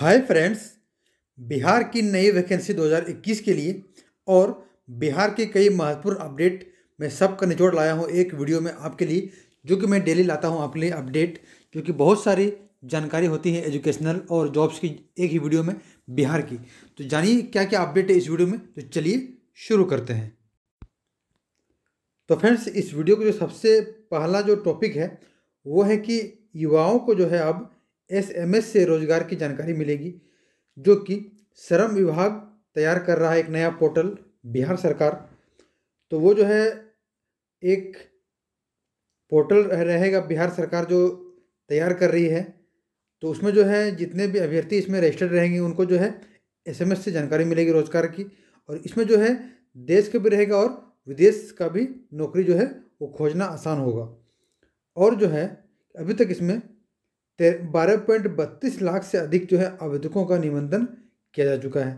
hi friends Bihar की नई vacancy 2021 के लिए और बिहार के कई महत्वपूर्ण अपडेट मैं सबका निचोड़ लाया हूँ एक वीडियो में आपके लिए जो कि मैं डेली लाता हूँ आपके लिए अपडेट क्योंकि बहुत सारी जानकारी होती है एजुकेशनल और जॉब्स की एक ही वीडियो में बिहार की तो जानिए क्या क्या अपडेट है इस वीडियो में तो चलिए शुरू करते हैं तो फ्रेंड्स इस वीडियो का जो सबसे पहला जो टॉपिक है वो है कि युवाओं को जो है अब एसएमएस से रोजगार की जानकारी मिलेगी जो कि श्रम विभाग तैयार कर रहा है एक नया पोर्टल बिहार सरकार तो वो जो है एक पोर्टल रहेगा बिहार सरकार जो तैयार कर रही है तो उसमें जो है जितने भी अभ्यर्थी इसमें रजिस्टर्ड रहेंगे उनको जो है एसएमएस से जानकारी मिलेगी रोजगार की और इसमें जो है देश का भी रहेगा और विदेश का भी नौकरी जो है वो खोजना आसान होगा और जो है अभी तक इसमें बारह पॉइंट बत्तीस लाख से अधिक जो है आवेदकों का निबंधन किया जा चुका है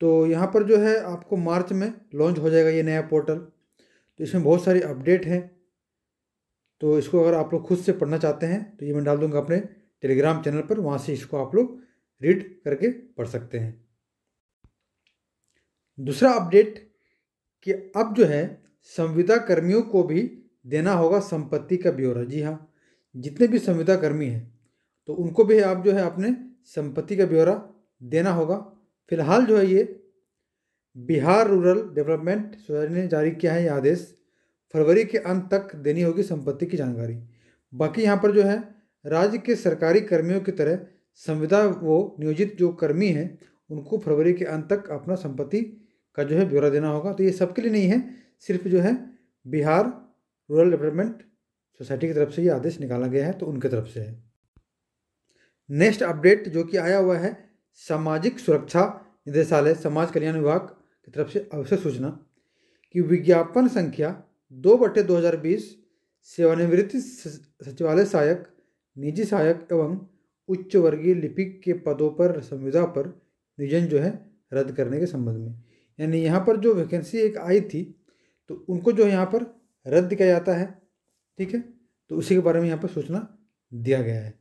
तो यहाँ पर जो है आपको मार्च में लॉन्च हो जाएगा ये नया पोर्टल तो इसमें बहुत सारी अपडेट हैं तो इसको अगर आप लोग खुद से पढ़ना चाहते हैं तो ये मैं डाल दूँगा अपने टेलीग्राम चैनल पर वहाँ से इसको आप लोग रीड करके पढ़ सकते हैं दूसरा अपडेट कि अब जो है संविदा कर्मियों को भी देना होगा संपत्ति का ब्यौरा जी हाँ जितने भी संविदा कर्मी हैं तो उनको भी आप जो है अपने संपत्ति का ब्यौरा देना होगा फिलहाल जो है ये बिहार रूरल डेवलपमेंट सोसाइटी ने जारी किया है ये आदेश फरवरी के अंत तक देनी होगी संपत्ति की जानकारी बाकी यहाँ पर जो है राज्य के सरकारी कर्मियों की तरह संविदा वो नियोजित जो कर्मी हैं उनको फरवरी के अंत तक अपना संपत्ति का जो है ब्यौरा देना होगा तो ये सबके लिए नहीं है सिर्फ जो है बिहार रूरल डेवलपमेंट सोसाइटी की तरफ से ये आदेश निकाला गया है तो उनके तरफ से है नेक्स्ट अपडेट जो कि आया हुआ है सामाजिक सुरक्षा निदेशालय समाज कल्याण विभाग की तरफ से अवश्य सूचना कि विज्ञापन संख्या दो बटे दो हज़ार बीस सेवानिवृत्ति सचिवालय सहायक निजी सहायक एवं उच्च वर्गीय लिपिक के पदों पर संविदा पर नियोजन जो है रद्द करने के संबंध में यानी यहाँ पर जो वैकेंसी एक आई थी तो उनको जो यहाँ पर रद्द किया जाता है ठीक है तो उसी के बारे में यहाँ पर सूचना दिया गया है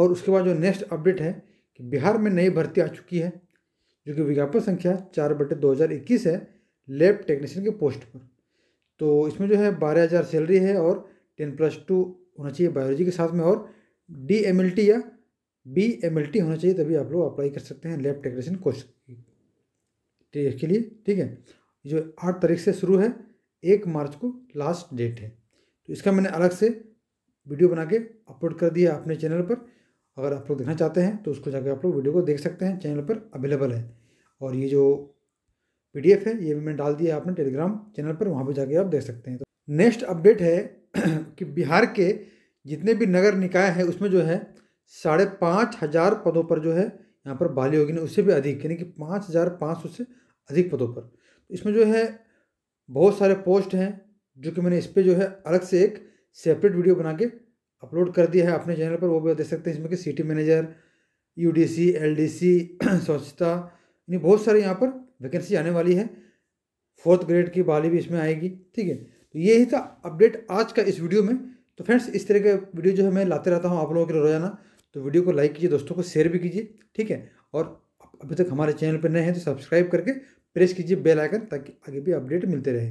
और उसके बाद जो नेक्स्ट अपडेट है कि बिहार में नई भर्ती आ चुकी है जो कि विज्ञापन संख्या चार बटे दो हज़ार इक्कीस है लैब टेक्नीशियन के पोस्ट पर तो इसमें जो है बारह हज़ार सैलरी है और टेन प्लस टू होना चाहिए बायोलॉजी के साथ में और डी एम एल टी या बी एम एल टी होना चाहिए तभी आप लोग अप्लाई कर सकते हैं लैब टेक्नीशियन कोर्स के लिए ठीक है जो आठ तारीख से शुरू है एक मार्च को लास्ट डेट है तो इसका मैंने अलग से वीडियो बना के अपलोड कर दिया अपने चैनल पर अगर आप लोग देखना चाहते हैं तो उसको जाकर आप लोग वीडियो को देख सकते हैं चैनल पर अवेलेबल है और ये जो पी है ये भी मैंने डाल दिया आपने टेलीग्राम चैनल पर वहाँ पर जाके आप देख सकते हैं तो नेक्स्ट अपडेट है कि बिहार के जितने भी नगर निकाय हैं उसमें जो है साढ़े पाँच हज़ार पदों पर जो है यहाँ पर बाली होगी ना उससे भी अधिक यानी कि पाँच हज़ार पाँच सौ से अधिक पदों पर तो इसमें जो है बहुत सारे पोस्ट हैं जो कि मैंने इस पर जो है अलग से एक सेपरेट वीडियो बना के अपलोड कर दिया है अपने चैनल पर वो भी देख सकते हैं इसमें कि city manager U D C L D C स्वच्छता यानी बहुत सारे यहाँ पर वैकेंसी आने वाली है फोर्थ ग्रेड की बहाली भी इसमें आएगी ठीक है तो ये ही था अपडेट आज का इस वीडियो में तो फ्रेंड्स इस तरह के वीडियो जो है मैं लाते रहता हूँ आप लोगों के लिए रोजाना तो वीडियो को लाइक कीजिए दोस्तों को शेयर भी कीजिए ठीक है और अभी तक हमारे चैनल पर नए हैं तो सब्सक्राइब करके प्रेस कीजिए बेल आइकन ताकि आगे भी अपडेट मिलते रहे